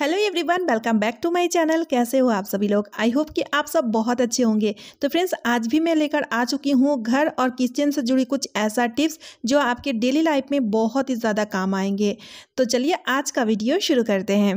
hello everyone welcome back to my channel कैसे हो आप सभी लोग आई होप कि आप सब बहुत अच्छे होंगे तो फ्रेंड्स आज भी मैं लेकर आ चुकी हूँ घर और किचन से जुड़ी कुछ ऐसा टिप्स जो आपके डेली लाइफ में बहुत ही ज़्यादा काम आएंगे तो चलिए आज का वीडियो शुरू करते हैं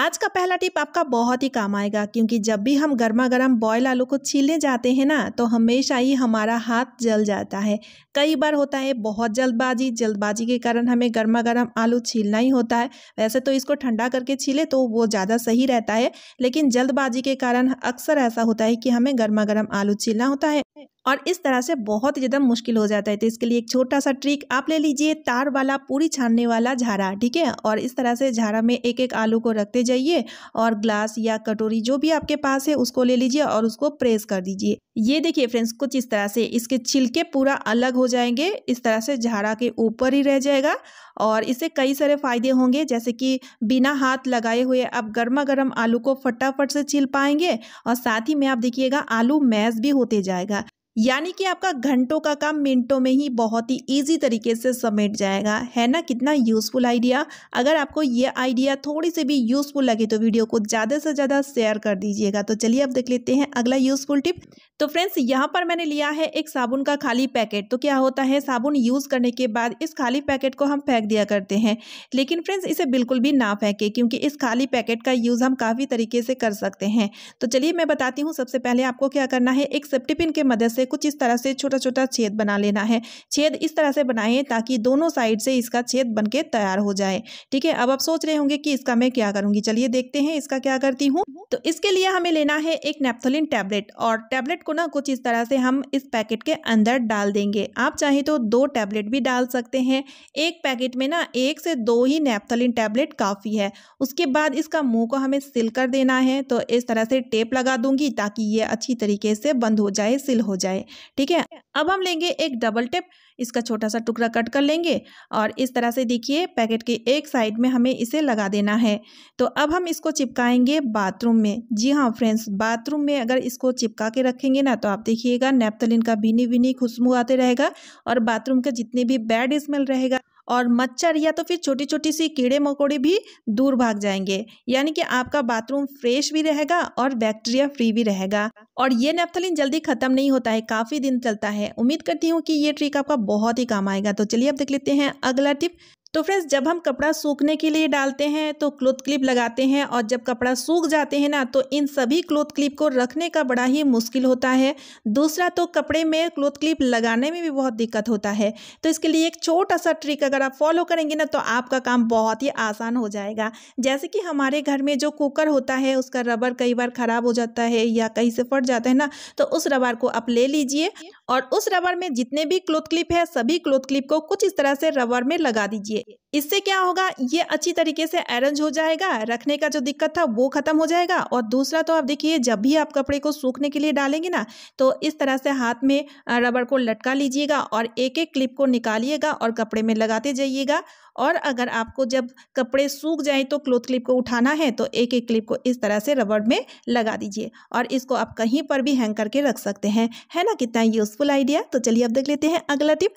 आज का पहला टिप आपका बहुत ही काम आएगा क्योंकि जब भी हम गर्मा गर्म बॉयल आलू को छीलने जाते हैं ना तो हमेशा ही हमारा हाथ जल जाता है कई बार होता है बहुत जल्दबाजी जल्दबाजी के कारण हमें गर्मा गर्म आलू छीलना ही होता है वैसे तो इसको ठंडा करके छीले तो वो ज़्यादा सही रहता है लेकिन जल्दबाजी के कारण अक्सर ऐसा होता है कि हमें गर्मा गर्म आलू छीलना होता है और इस तरह से बहुत ज़्यादा मुश्किल हो जाता है तो इसके लिए एक छोटा सा ट्रिक आप ले लीजिए तार वाला पूरी छानने वाला झारा ठीक है और इस तरह से झारा में एक एक आलू को रखते जाइए और ग्लास या कटोरी जो भी आपके पास है उसको ले लीजिए और उसको प्रेस कर दीजिए ये देखिए फ्रेंड्स कुछ इस तरह से इसके छिलके पूरा अलग हो जाएंगे इस तरह से झारा के ऊपर ही रह जाएगा और इससे कई सारे फायदे होंगे जैसे कि बिना हाथ लगाए हुए आप गर्मा गर्म आलू को फटाफट से छिल पाएंगे और साथ ही में आप देखिएगा आलू मैश भी होते जाएगा यानी कि आपका घंटों का काम मिनटों में ही बहुत ही इजी तरीके से समेट जाएगा है ना कितना यूज़फुल आइडिया अगर आपको ये आइडिया थोड़ी सी भी यूज़फुल लगे तो वीडियो को ज़्यादा से ज़्यादा शेयर कर दीजिएगा तो चलिए अब देख लेते हैं अगला यूज़फुल टिप तो फ्रेंड्स यहाँ पर मैंने लिया है एक साबुन का खाली पैकेट तो क्या होता है साबुन यूज़ करने के बाद इस खाली पैकेट को हम फेंक दिया करते हैं लेकिन फ्रेंड्स इसे बिल्कुल भी ना फेंकें क्योंकि इस खाली पैकेट का यूज़ हम काफ़ी तरीके से कर सकते हैं तो चलिए मैं बताती हूँ सबसे पहले आपको क्या करना है एक सेफ्टी पिन के मदद से से कुछ इस तरह से छोटा छोटा छेद बना लेना है छेद इस तरह से बनाएं ताकि दोनों साइड से इसका छेद बन तैयार हो जाए ठीक है अब आप सोच रहे होंगे कि इसका मैं क्या करूँगी चलिए देखते हैं इसका क्या करती हूँ तो इसके लिए हमें लेना है एक नेपथोलिन टैबलेट और टैबलेट को ना कुछ इस तरह से हम इस पैकेट के अंदर डाल देंगे आप चाहे तो दो टैबलेट भी डाल सकते हैं एक पैकेट में ना एक से दो ही नेपथोलिन टैबलेट काफ़ी है उसके बाद इसका मुंह को हमें सिल कर देना है तो इस तरह से टेप लगा दूंगी ताकि ये अच्छी तरीके से बंद हो जाए सिल हो जाए जाए ठीक है अब हम लेंगे एक डबल टेप इसका छोटा सा टुकड़ा कट कर लेंगे और इस तरह से देखिए पैकेट के एक साइड में हमें इसे लगा देना है तो अब हम इसको चिपकाएंगे बाथरूम में जी हाँ फ्रेंड्स बाथरूम में अगर इसको चिपका के रखेंगे ना तो आप देखिएगा नेपथलिन का भीनी भीनी खुशबू आते रहेगा और बाथरूम का जितने भी बैड स्मेल रहेगा और मच्छर या तो फिर छोटी छोटी सी कीड़े मकोड़े भी दूर भाग जाएंगे यानी कि आपका बाथरूम फ्रेश भी रहेगा और बैक्टीरिया फ्री भी रहेगा और ये नेपथलिन जल्दी खत्म नहीं होता है काफ़ी दिन चलता है उम्मीद करती हूँ कि ये ट्रिक आपका बहुत ही काम आएगा तो चलिए अब देख लेते हैं अगला टिप तो फ्रेंड्स जब हम कपड़ा सूखने के लिए डालते हैं तो क्लोथ क्लिप लगाते हैं और जब कपड़ा सूख जाते हैं ना तो इन सभी क्लोथ क्लिप को रखने का बड़ा ही मुश्किल होता है दूसरा तो कपड़े में क्लोथ क्लिप लगाने में भी बहुत दिक्कत होता है तो इसके लिए एक छोटा सा ट्रिक अगर आप फॉलो करेंगे ना तो आपका काम बहुत ही आसान हो जाएगा जैसे कि हमारे घर में जो कुकर होता है उसका रबर कई बार ख़राब हो जाता है या कहीं से फट जाता है ना तो उस रबर को आप ले लीजिए और उस रबर में जितने भी क्लोथ क्लिप है सभी क्लोथ क्लिप को कुछ इस तरह से रबर में लगा दीजिए इससे क्या होगा ये अच्छी तरीके से अरेंज हो जाएगा रखने का जो दिक्कत था वो खत्म हो जाएगा और दूसरा तो आप देखिए जब भी आप कपड़े को सूखने के लिए डालेंगे ना तो इस तरह से हाथ में रबड़ को लटका लीजिएगा और एक एक क्लिप को निकालिएगा और कपड़े में लगाते जाइएगा और अगर आपको जब कपड़े सूख जाएं तो क्लोथ क्लिप को उठाना है तो एक एक क्लिप को इस तरह से रबड़ में लगा दीजिए और इसको आप कहीं पर भी हैंग करके रख सकते हैं है ना कितना यूज़फुल आइडिया तो चलिए अब देख लेते हैं अगला टिप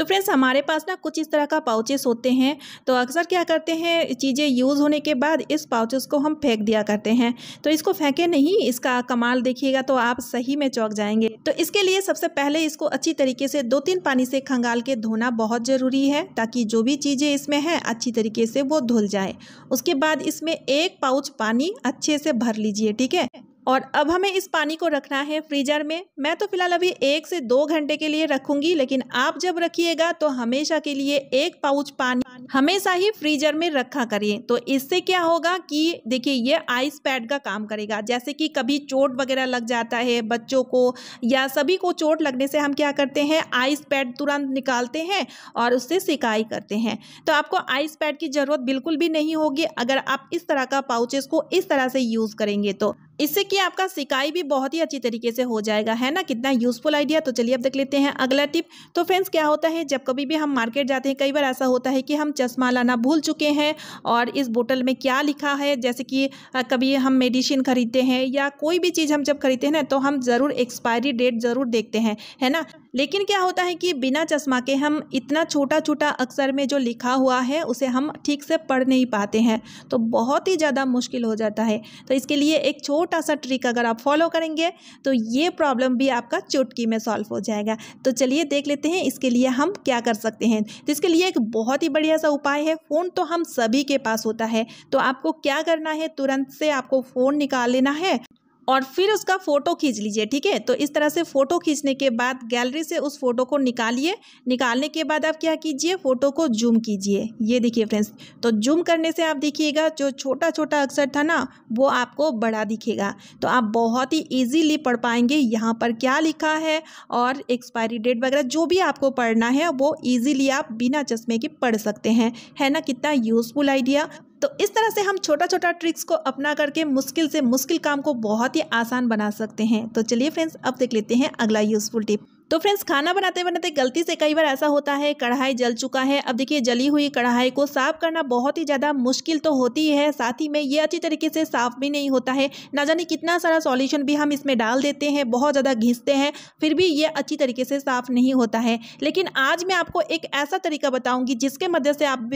तो फ्रेंड्स हमारे पास ना कुछ इस तरह का पाउचेस होते हैं तो अक्सर क्या करते हैं चीज़ें यूज़ होने के बाद इस पाउचेस को हम फेंक दिया करते हैं तो इसको फेंके नहीं इसका कमाल देखिएगा तो आप सही में चौक जाएंगे तो इसके लिए सबसे पहले इसको अच्छी तरीके से दो तीन पानी से खंगाल के धोना बहुत ज़रूरी है ताकि जो भी चीज़ें इसमें हैं अच्छी तरीके से वो धुल जाए उसके बाद इसमें एक पाउच पानी अच्छे से भर लीजिए ठीक है और अब हमें इस पानी को रखना है फ्रीजर में मैं तो फिलहाल अभी एक से दो घंटे के लिए रखूंगी लेकिन आप जब रखिएगा तो हमेशा के लिए एक पाउच पानी हमेशा ही फ्रीजर में रखा करिए तो इससे क्या होगा कि देखिए ये आइस पैड का काम करेगा जैसे कि कभी चोट वगैरह लग जाता है बच्चों को या सभी को चोट लगने से हम क्या करते हैं आइस पैड तुरंत निकालते हैं और उससे सिकाई करते हैं तो आपको आइस पैड की ज़रूरत बिल्कुल भी नहीं होगी अगर आप इस तरह का पाउचेस को इस तरह से यूज़ करेंगे तो इससे कि आपका सिकाई भी बहुत ही अच्छी तरीके से हो जाएगा है ना कितना यूजफुल आइडिया तो चलिए अब देख लेते हैं अगला टिप तो फ्रेंड्स क्या होता है जब कभी भी हम मार्केट जाते हैं कई बार ऐसा होता है कि हम चश्मा लाना भूल चुके हैं और इस बोतल में क्या लिखा है जैसे कि कभी हम मेडिसिन खरीदते हैं या कोई भी चीज़ हम जब खरीदते हैं ना तो हम ज़रूर एक्सपायरी डेट ज़रूर देखते हैं है ना लेकिन क्या होता है कि बिना चश्मा के हम इतना छोटा छोटा अक्षर में जो लिखा हुआ है उसे हम ठीक से पढ़ नहीं पाते हैं तो बहुत ही ज़्यादा मुश्किल हो जाता है तो इसके लिए एक छोटा सा ट्रिक अगर आप फॉलो करेंगे तो ये प्रॉब्लम भी आपका चुटकी में सॉल्व हो जाएगा तो चलिए देख लेते हैं इसके लिए हम क्या कर सकते हैं तो इसके लिए एक बहुत ही बढ़िया सा उपाय है फ़ोन तो हम सभी के पास होता है तो आपको क्या करना है तुरंत से आपको फ़ोन निकाल लेना है और फिर उसका फ़ोटो खींच लीजिए ठीक है तो इस तरह से फ़ोटो खींचने के बाद गैलरी से उस फोटो को निकालिए निकालने के बाद आप क्या कीजिए फ़ोटो को जूम कीजिए ये देखिए फ्रेंड्स तो जूम करने से आप देखिएगा जो छोटा छोटा अक्षर था ना वो आपको बड़ा दिखेगा तो आप बहुत ही ईजीली पढ़ पाएंगे यहाँ पर क्या लिखा है और एक्सपायरी डेट वगैरह जो भी आपको पढ़ना है वो ईजीली आप बिना चश्मे के पढ़ सकते हैं है ना कितना यूज़फुल आइडिया तो इस तरह से हम छोटा छोटा ट्रिक्स को अपना करके मुश्किल से मुश्किल काम को बहुत ही आसान बना सकते हैं तो चलिए फ्रेंड्स अब देख लेते हैं अगला यूज़फुल टिप तो फ्रेंड्स खाना बनाते बनाते गलती से कई बार ऐसा होता है कढ़ाई जल चुका है अब देखिए जली हुई कढ़ाई को साफ करना बहुत ही ज़्यादा मुश्किल तो होती है साथ ही में ये अच्छी तरीके से साफ भी नहीं होता है ना जाने कितना सारा सॉल्यूशन भी हम इसमें डाल देते हैं बहुत ज़्यादा घिसते हैं फिर भी ये अच्छी तरीके से साफ नहीं होता है लेकिन आज मैं आपको एक ऐसा तरीका बताऊंगी जिसके मदद से आप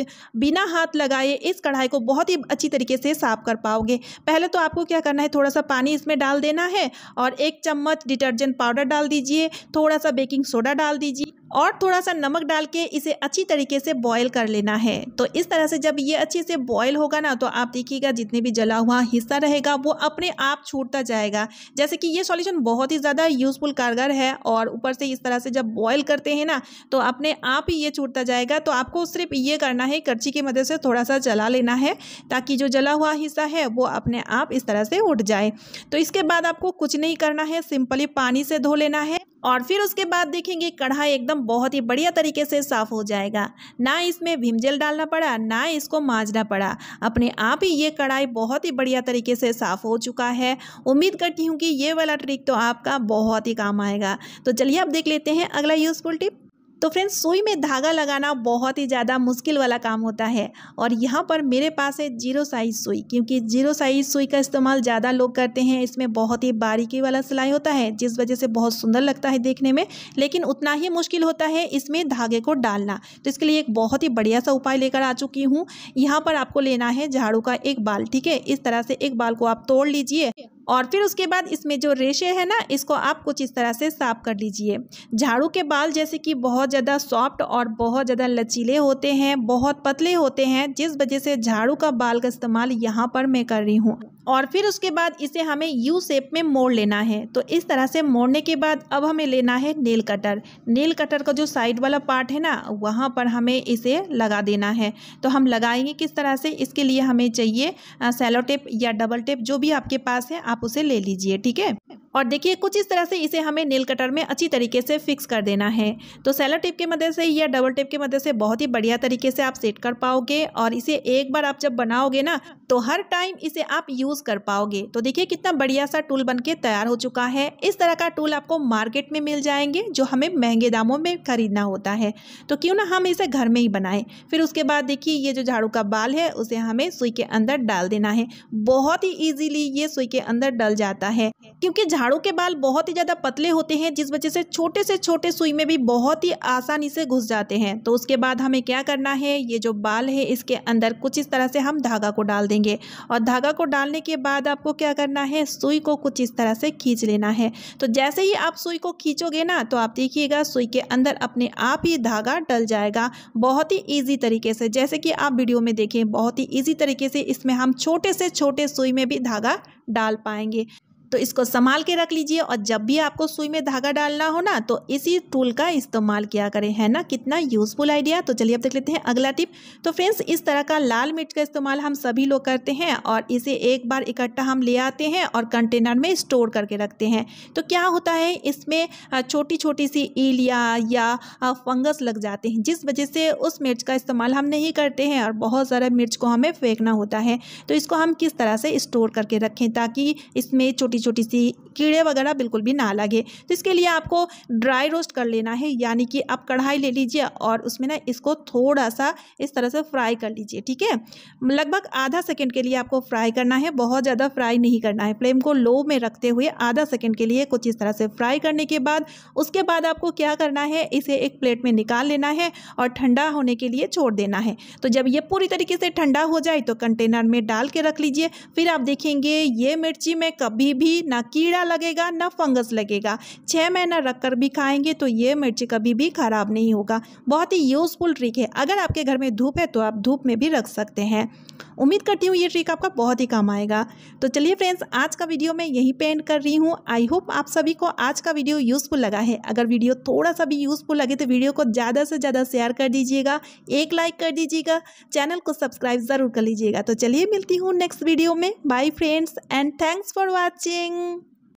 बिना हाथ लगाए इस कढ़ाई को बहुत ही अच्छी तरीके से साफ कर पाओगे पहले तो आपको क्या करना है थोड़ा सा पानी इसमें डाल देना है और एक चम्मच डिटर्जेंट पाउडर डाल दीजिए थोड़ा सा बेकिंग सोडा डाल दीजिए और थोड़ा सा नमक डाल के इसे अच्छी तरीके से बॉयल कर लेना है तो इस तरह से जब ये अच्छे से बॉयल होगा ना तो आप देखिएगा जितने भी जला हुआ हिस्सा रहेगा वो अपने आप छूटता जाएगा जैसे कि ये सॉल्यूशन बहुत ही ज़्यादा यूज़फुल कारगर है और ऊपर से इस तरह से जब बॉयल करते हैं ना तो अपने आप ही ये छूटता जाएगा तो आपको सिर्फ ये करना है करछी की मदद से थोड़ा सा जला लेना है ताकि जो जला हुआ हिस्सा है वो अपने आप इस तरह से उठ जाए तो इसके बाद आपको कुछ नहीं करना है सिंपली पानी से धो लेना है और फिर उसके बाद देखेंगे कढ़ाई एकदम बहुत ही बढ़िया तरीके से साफ़ हो जाएगा ना इसमें भीम जेल डालना पड़ा ना इसको माँजना पड़ा अपने आप ही ये कढ़ाई बहुत ही बढ़िया तरीके से साफ़ हो चुका है उम्मीद करती हूँ कि ये वाला ट्रिक तो आपका बहुत ही काम आएगा तो चलिए आप देख लेते हैं अगला यूज़फुल टिप तो फ्रेंड्स सुई में धागा लगाना बहुत ही ज़्यादा मुश्किल वाला काम होता है और यहाँ पर मेरे पास है जीरो साइज सुई क्योंकि जीरो साइज सुई का इस्तेमाल ज़्यादा लोग करते हैं इसमें बहुत ही बारीकी वाला सिलाई होता है जिस वजह से बहुत सुंदर लगता है देखने में लेकिन उतना ही मुश्किल होता है इसमें धागे को डालना तो इसके लिए एक बहुत ही बढ़िया सा उपाय लेकर आ चुकी हूँ यहाँ पर आपको लेना है झाड़ू का एक बाल ठीक है इस तरह से एक बाल को आप तोड़ लीजिए और फिर उसके बाद इसमें जो रेशे है ना इसको आप कुछ इस तरह से साफ कर लीजिए झाड़ू के बाल जैसे कि बहुत ज़्यादा सॉफ्ट और बहुत ज़्यादा लचीले होते हैं बहुत पतले होते हैं जिस वजह से झाड़ू का बाल का इस्तेमाल यहाँ पर मैं कर रही हूँ और फिर उसके बाद इसे हमें यू शेप में मोड़ लेना है तो इस तरह से मोड़ने के बाद अब हमें लेना है नेल कटर नेल कटर का जो साइड वाला पार्ट है ना वहाँ पर हमें इसे लगा देना है तो हम लगाएंगे किस तरह से इसके लिए हमें चाहिए सेलो टेप या डबल टेप जो भी आपके पास है आप उसे ले लीजिए ठीक है और देखिए कुछ इस तरह से इसे हमें नील कटर में अच्छी तरीके से फिक्स कर देना है तो सेलो टिप की मदद से या डबल टिप की मदद से बहुत ही बढ़िया तरीके से आप सेट कर पाओगे और इसे एक बार आप जब बनाओगे ना तो हर टाइम इसे आप यूज़ कर पाओगे तो देखिए कितना बढ़िया सा टूल बन के तैयार हो चुका है इस तरह का टूल आपको मार्केट में मिल जाएंगे जो हमें महंगे दामों में खरीदना होता है तो क्यों ना हम इसे घर में ही बनाएं फिर उसके बाद देखिए ये जो झाड़ू का बाल है उसे हमें सुई के अंदर डाल देना है बहुत ही ईजिली ये सुई के अंदर डल जाता है क्योंकि झाड़ू के बाल बहुत ही ज़्यादा पतले होते हैं जिस वजह से छोटे से छोटे सुई में भी बहुत ही आसानी से घुस जाते हैं तो उसके बाद हमें क्या करना है ये जो बाल है इसके अंदर कुछ इस तरह से हम धागा को डाल देंगे और धागा को डालने के बाद आपको क्या करना है सुई को कुछ इस तरह से खींच लेना है तो जैसे ही आप सुई को खींचोगे ना तो आप देखिएगा सुई के अंदर अपने आप ही धागा डल जाएगा बहुत ही ईजी तरीके से जैसे कि आप वीडियो में देखें बहुत ही ईजी तरीके से इसमें हम छोटे से छोटे सुई में भी धागा डाल पाएंगे तो इसको संभाल के रख लीजिए और जब भी आपको सुई में धागा डालना हो ना तो इसी टूल का इस्तेमाल किया करें है ना कितना यूजफुल आइडिया तो चलिए अब देख लेते हैं अगला टिप तो फ्रेंड्स इस तरह का लाल मिर्च का इस्तेमाल हम सभी लोग करते हैं और इसे एक बार इकट्ठा हम ले आते हैं और कंटेनर में स्टोर करके रखते हैं तो क्या होता है इसमें छोटी छोटी सी ईलिया या फंगस लग जाते हैं जिस वजह से उस मिर्च का इस्तेमाल हम नहीं करते हैं और बहुत सारा मिर्च को हमें फेंकना होता है तो इसको हम किस तरह से स्टोर करके रखें ताकि इसमें छोटी छोटी सी कीड़े वगैरह बिल्कुल भी ना लगे तो इसके लिए आपको ड्राई रोस्ट कर लेना है यानी कि आप कढ़ाई ले लीजिए और उसमें ना इसको थोड़ा सा इस तरह से फ्राई कर लीजिए ठीक है लगभग आधा सेकेंड के लिए आपको फ्राई करना है बहुत ज़्यादा फ्राई नहीं करना है फ्लेम को लो में रखते हुए आधा सेकेंड के लिए कुछ इस तरह से फ्राई करने के बाद उसके बाद आपको क्या करना है इसे एक प्लेट में निकाल लेना है और ठंडा होने के लिए छोड़ देना है तो जब ये पूरी तरीके से ठंडा हो जाए तो कंटेनर में डाल के रख लीजिए फिर आप देखेंगे ये मिर्ची मैं कभी भी भी ना कीड़ा लगेगा ना फंगस लगेगा छः महीना रख कर भी खाएंगे तो ये मिर्ची कभी भी ख़राब नहीं होगा बहुत ही यूज़फुल ट्रिक है अगर आपके घर में धूप है तो आप धूप में भी रख सकते हैं उम्मीद करती हूँ ये ट्रिक आपका बहुत ही काम आएगा तो चलिए फ्रेंड्स आज का वीडियो मैं यहीं पे एंड कर रही हूँ आई होप आप सभी को आज का वीडियो यूज़फुल लगा है अगर वीडियो थोड़ा सा भी यूज़फुल लगे तो वीडियो को ज़्यादा से ज़्यादा शेयर कर दीजिएगा एक लाइक कर दीजिएगा चैनल को सब्सक्राइब ज़रूर कर लीजिएगा तो चलिए मिलती हूँ नेक्स्ट वीडियो में bye friends and thanks for watching seeing